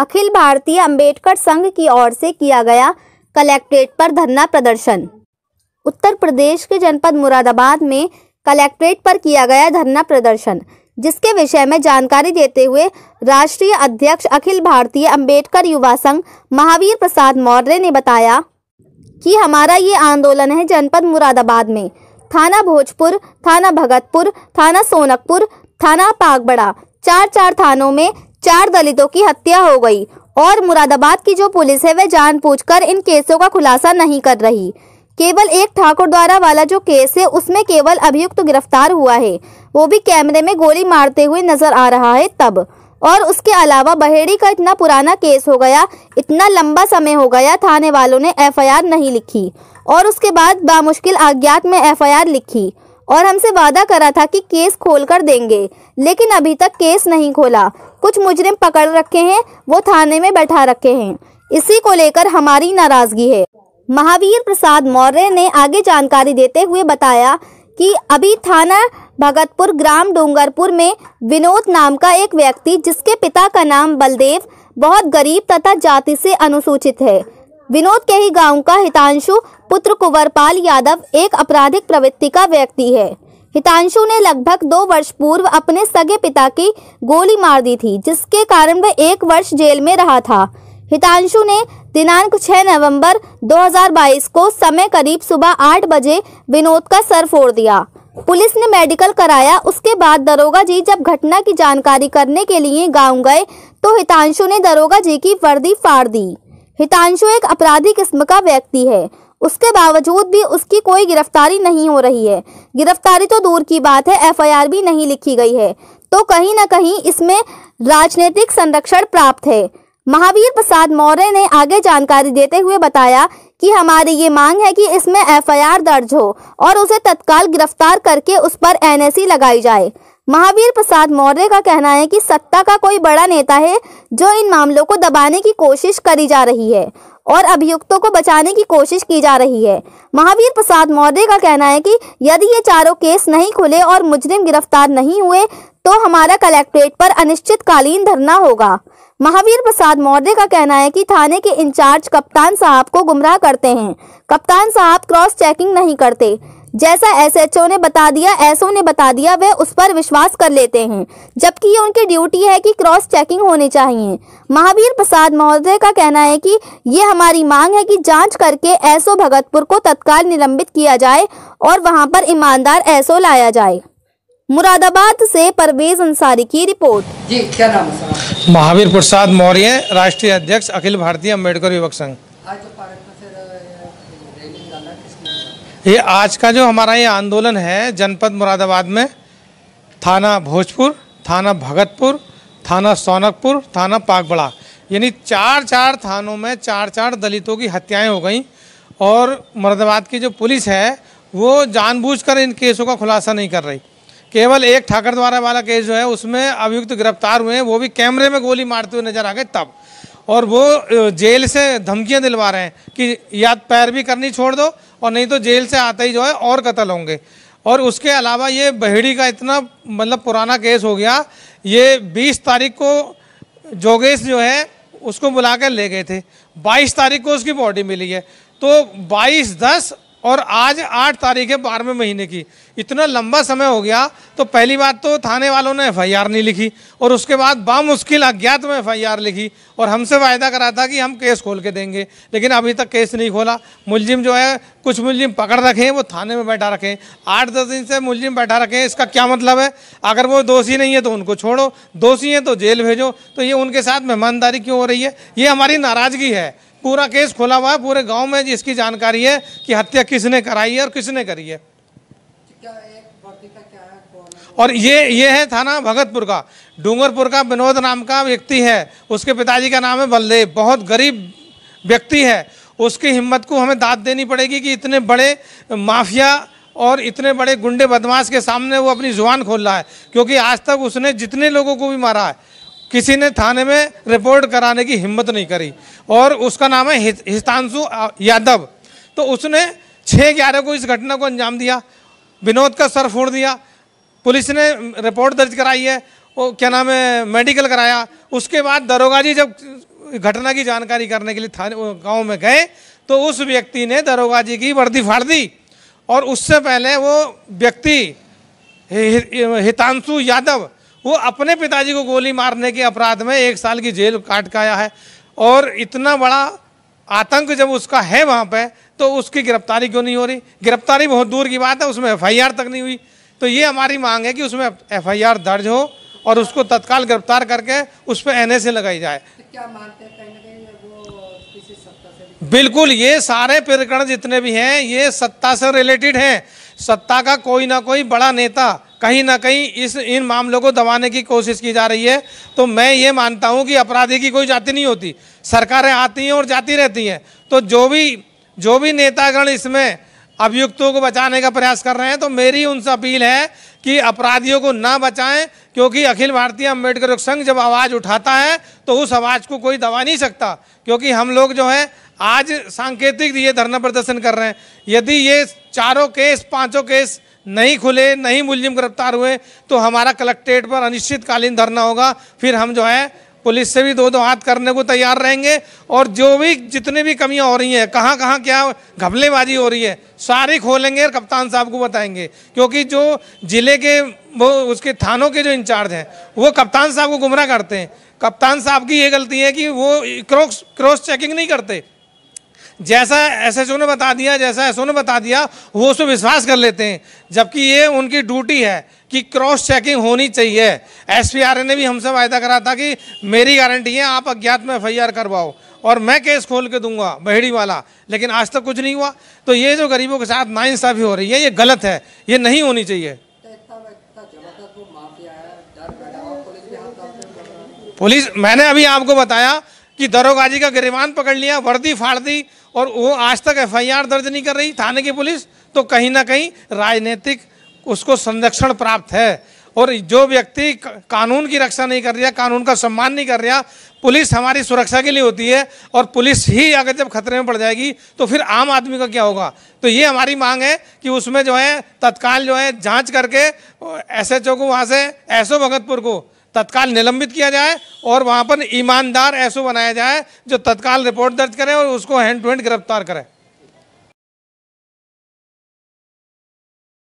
अखिल भारतीय अंबेडकर संघ की ओर से किया गया कलेक्ट्रेट पर धरना प्रदर्शन उत्तर प्रदेश के जनपद मुरादाबाद में कलेक्ट्रेट पर किया गया धरना प्रदर्शन जिसके विषय में जानकारी देते हुए राष्ट्रीय अध्यक्ष अखिल भारतीय अंबेडकर युवा संघ महावीर प्रसाद मौर्य ने बताया कि हमारा ये आंदोलन है जनपद मुरादाबाद में थाना भोजपुर थाना भगतपुर थाना सोनकपुर थाना पागबड़ा चार चार थानों में चार दलितों की हत्या हो गई और मुरादाबाद की जो पुलिस है वह जानबूझकर इन केसों का खुलासा नहीं कर रही केवल एक ठाकुर द्वारा वाला जो केस है उसमें केवल अभियुक्त तो गिरफ्तार हुआ है वो भी कैमरे में गोली मारते हुए नजर आ रहा है तब और उसके अलावा बहेड़ी का इतना पुराना केस हो गया इतना लंबा समय हो गया थाने वालों ने एफआईआर नहीं लिखी और उसके बाद बामुश्किल अज्ञात में एफआईआर लिखी और हमसे वादा करा था कि केस खोल कर देंगे लेकिन अभी तक केस नहीं खोला कुछ मुजरिम पकड़ रखे हैं वो थाने में बैठा रखे हैं इसी को लेकर हमारी नाराजगी है महावीर प्रसाद मौर्य ने आगे जानकारी देते हुए बताया कि अभी थाना भगतपुर ग्राम डोंगरपुर में विनोद नाम का एक व्यक्ति जिसके पिता का नाम बलदेव बहुत गरीब तथा जाति से अनुसूचित है विनोद के ही गांव का हितांशु पुत्र कुंवरपाल यादव एक आपराधिक प्रवृत्ति का व्यक्ति है हितांशु ने लगभग दो वर्ष पूर्व अपने सगे पिता की गोली मार दी थी जिसके कारण वह एक वर्ष जेल में रहा था हितांशु ने दिनांक 6 नवंबर 2022 को समय करीब सुबह 8 बजे विनोद का सर फोड़ दिया पुलिस ने मेडिकल कराया उसके बाद दरोगा जी जब घटना की जानकारी करने के लिए गांव गए तो हितांशु ने दरोगा जी की वर्दी फाड़ दी हितांशु एक अपराधी किस्म का व्यक्ति है उसके बावजूद भी उसकी कोई गिरफ्तारी नहीं हो रही है गिरफ्तारी तो दूर की बात है एफआईआर भी नहीं लिखी गई है तो कहीं ना कहीं इसमें राजनीतिक संरक्षण प्राप्त है महावीर प्रसाद मौर्य ने आगे जानकारी देते हुए बताया कि हमारी ये मांग है कि इसमें एफआईआर दर्ज हो और उसे तत्काल गिरफ्तार करके उस पर एनएसी लगाई जाए महावीर प्रसाद मौर्य का कहना है कि सत्ता का कोई बड़ा नेता है जो इन मामलों को दबाने की कोशिश करी जा रही है और अभियुक्तों को बचाने की कोशिश की जा रही है महावीर प्रसाद मौर्य का कहना है कि यदि ये चारों केस नहीं खुले और मुजरिम गिरफ्तार नहीं हुए तो हमारा कलेक्ट्रेट पर अनिश्चितकालीन धरना होगा महावीर प्रसाद मौर्य का कहना है कि थाने के इंचार्ज कप्तान साहब को गुमराह करते हैं कप्तान साहब क्रॉस चेकिंग नहीं करते जैसा एसएचओ ने बता दिया एसओ ने बता दिया वे उस पर विश्वास कर लेते हैं जबकि ये उनकी ड्यूटी है कि क्रॉस चेकिंग होनी चाहिए महावीर प्रसाद महोदय का कहना है कि ये हमारी मांग है कि जांच करके एसओ भगतपुर को तत्काल निलंबित किया जाए और वहां पर ईमानदार एसओ लाया जाए मुरादाबाद से परवेज अंसारी की रिपोर्ट जी क्या नाम महावीर प्रसाद मौर्य राष्ट्रीय अध्यक्ष अखिल भारतीय अम्बेडकर युवक संघ ये आज का जो हमारा ये आंदोलन है जनपद मुरादाबाद में थाना भोजपुर थाना भगतपुर थाना सोनकपुर थाना पाकबड़ा यानी चार चार थानों में चार चार दलितों की हत्याएं हो गई और मुरादाबाद की जो पुलिस है वो जानबूझकर इन केसों का खुलासा नहीं कर रही केवल एक ठाकर द्वारा वाला केस जो है उसमें अभियुक्त गिरफ्तार हुए हैं वो भी कैमरे में गोली मारते हुए नजर आ गए तब और वो जेल से धमकियां दिलवा रहे हैं कि या तो पैर भी करनी छोड़ दो और नहीं तो जेल से आते ही जो है और कत्ल होंगे और उसके अलावा ये बहेड़ी का इतना मतलब पुराना केस हो गया ये 20 तारीख को जोगेश जो है उसको बुला कर ले गए थे 22 तारीख को उसकी बॉडी मिली है तो 22 दस और आज आठ तारीख है बारहवें महीने की इतना लंबा समय हो गया तो पहली बात तो थाने वालों ने एफ नहीं लिखी और उसके बाद बामुश्किल अज्ञात में एफ लिखी और हमसे वायदा करा था कि हम केस खोल के देंगे लेकिन अभी तक केस नहीं खोला मुलजिम जो है कुछ मुलजिम पकड़ रखे हैं वो थाने में बैठा रखे हैं आठ दस दिन से मुलजिम बैठा रखे हैं इसका क्या मतलब है अगर वो दोषी नहीं है तो उनको छोड़ो दोषी हैं तो जेल भेजो तो ये उनके साथ मेहमानदारी क्यों हो रही है ये हमारी नाराज़गी है पूरा केस खोला हुआ है पूरे गांव में जिसकी जानकारी है कि हत्या किसने कराई है और किसने करी है और ये ये है थाना भगतपुर का डूंगरपुर का विनोद नाम का व्यक्ति है उसके पिताजी का नाम है बलदेव बहुत गरीब व्यक्ति है उसकी हिम्मत को हमें दाद देनी पड़ेगी कि इतने बड़े माफिया और इतने बड़े गुंडे बदमाश के सामने वो अपनी जुबान खोल रहा है क्योंकि आज तक उसने जितने लोगों को भी मारा है किसी ने थाने में रिपोर्ट कराने की हिम्मत नहीं करी और उसका नाम है हिस्तांशु यादव तो उसने छः ग्यारह को इस घटना को अंजाम दिया विनोद का सर फोड़ दिया पुलिस ने रिपोर्ट दर्ज कराई है वो क्या नाम है मेडिकल कराया उसके बाद दरोगा जी जब घटना की जानकारी करने के लिए थाने गाँव में गए तो उस व्यक्ति ने दरोगा जी की वर्दी फाड़ दी और उससे पहले वो व्यक्ति हितांशु यादव वो अपने पिताजी को गोली मारने के अपराध में एक साल की जेल काट के आया है और इतना बड़ा आतंक जब उसका है वहाँ पे तो उसकी गिरफ्तारी क्यों नहीं हो रही गिरफ्तारी बहुत दूर की बात है उसमें एफ तक नहीं हुई तो ये हमारी मांग है कि उसमें एफ दर्ज हो और उसको तत्काल गिरफ्तार करके उस पर एन लगाई जाए तो क्या मानते हैं बिल्कुल ये सारे प्रकरण जितने भी हैं ये सत्ता से रिलेटेड हैं सत्ता का कोई ना कोई बड़ा नेता कहीं ना कहीं इस इन मामलों को दबाने की कोशिश की जा रही है तो मैं ये मानता हूँ कि अपराधी की कोई जाति नहीं होती सरकारें आती हैं और जाती रहती हैं तो जो भी जो भी नेतागण इसमें अभियुक्तों को बचाने का प्रयास कर रहे हैं तो मेरी उनसे अपील है कि अपराधियों को ना बचाएं क्योंकि अखिल भारतीय अम्बेडकर संघ जब आवाज़ उठाता है तो उस आवाज़ को कोई दबा नहीं सकता क्योंकि हम लोग जो है आज सांकेतिक ये धरना प्रदर्शन कर रहे हैं यदि ये चारों केस पाँचों केस नहीं खुले नहीं मुलजिम गिरफ्तार हुए तो हमारा कलेक्ट्रेट पर अनिश्चितकालीन धरना होगा फिर हम जो है पुलिस से भी दो दो हाथ करने को तैयार रहेंगे और जो भी जितने भी कमियां हो रही हैं कहाँ कहाँ क्या घबलेबाजी हो रही है सारी खोलेंगे और कप्तान साहब को बताएंगे क्योंकि जो ज़िले के वो उसके थानों के जो इंचार्ज हैं वो कप्तान साहब को गुमराह करते हैं कप्तान साहब की ये गलती है कि वो क्रॉस क्रॉस चेकिंग नहीं करते जैसा एसएचओ ने बता दिया जैसा एसओ ने बता दिया वो उसमें विश्वास कर लेते हैं जबकि ये उनकी ड्यूटी है कि क्रॉस चेकिंग होनी चाहिए एसपीआरए ने भी हमसे वायदा करा था कि मेरी गारंटी है आप अज्ञात में एफ करवाओ और मैं केस खोल के दूंगा बहेड़ी वाला लेकिन आज तक कुछ नहीं हुआ तो ये जो गरीबों के साथ नाइंसाफ़ी हो रही है ये गलत है ये नहीं होनी चाहिए तो पुलिस मैंने अभी आपको बताया कि दरोगाजी का गिरिमान पकड़ लिया वर्दी फाड़ दी और वो आज तक एफआईआर दर्ज नहीं कर रही थाने की पुलिस तो कहीं ना कहीं राजनीतिक उसको संरक्षण प्राप्त है और जो व्यक्ति कानून की रक्षा नहीं कर रहा कानून का सम्मान नहीं कर रहा पुलिस हमारी सुरक्षा के लिए होती है और पुलिस ही अगर जब खतरे में पड़ जाएगी तो फिर आम आदमी का क्या होगा तो ये हमारी मांग है कि उसमें जो है तत्काल जो है जांच करके एसएचओ को वहाँ से एसओ भगतपुर को तत्काल निलंबित किया जाए और वहाँ पर ईमानदार ऐसो बनाया जाए जो तत्काल रिपोर्ट दर्ज करें और उसको हैंड टू हैंड गिरफ्तार करें